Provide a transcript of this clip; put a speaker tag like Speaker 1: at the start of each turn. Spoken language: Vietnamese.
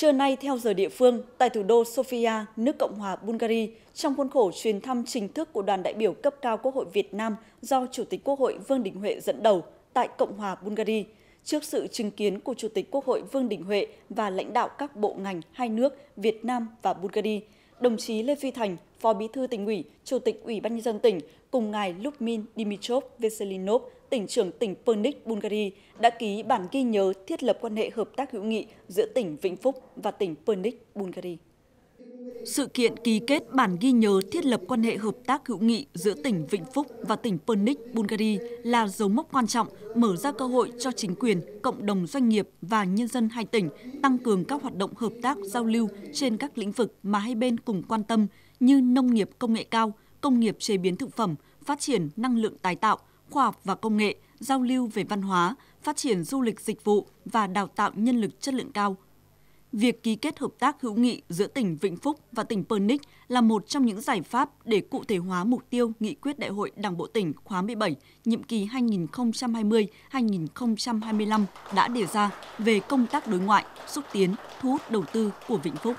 Speaker 1: Trưa nay theo giờ địa phương, tại thủ đô Sofia, nước Cộng hòa Bulgaria, trong khuôn khổ chuyến thăm chính thức của đoàn đại biểu cấp cao Quốc hội Việt Nam do Chủ tịch Quốc hội Vương Đình Huệ dẫn đầu tại Cộng hòa Bulgaria, trước sự chứng kiến của Chủ tịch Quốc hội Vương Đình Huệ và lãnh đạo các bộ ngành hai nước Việt Nam và Bulgaria, đồng chí Lê Phi Thành, Phó Bí thư tỉnh ủy, Chủ tịch Ủy ban nhân dân tỉnh cùng ngài Lukmin Dimitrov Veselinov, tỉnh trưởng tỉnh Pernik, Bulgaria đã ký bản ghi nhớ thiết lập quan hệ hợp tác hữu nghị giữa tỉnh Vĩnh Phúc và tỉnh Pernik, Bulgaria. Sự kiện ký kết bản ghi nhớ thiết lập quan hệ hợp tác hữu nghị giữa tỉnh Vĩnh Phúc và tỉnh Pernik, Bulgaria là dấu mốc quan trọng, mở ra cơ hội cho chính quyền, cộng đồng doanh nghiệp và nhân dân hai tỉnh tăng cường các hoạt động hợp tác giao lưu trên các lĩnh vực mà hai bên cùng quan tâm như nông nghiệp công nghệ cao, công nghiệp chế biến thực phẩm, phát triển năng lượng tái tạo, khoa học và công nghệ, giao lưu về văn hóa, phát triển du lịch dịch vụ và đào tạo nhân lực chất lượng cao Việc ký kết hợp tác hữu nghị giữa tỉnh Vĩnh Phúc và tỉnh Pernic là một trong những giải pháp để cụ thể hóa mục tiêu nghị quyết Đại hội Đảng bộ tỉnh khóa 17, nhiệm kỳ 2020-2025 đã đề ra về công tác đối ngoại, xúc tiến, thu hút đầu tư của Vĩnh Phúc.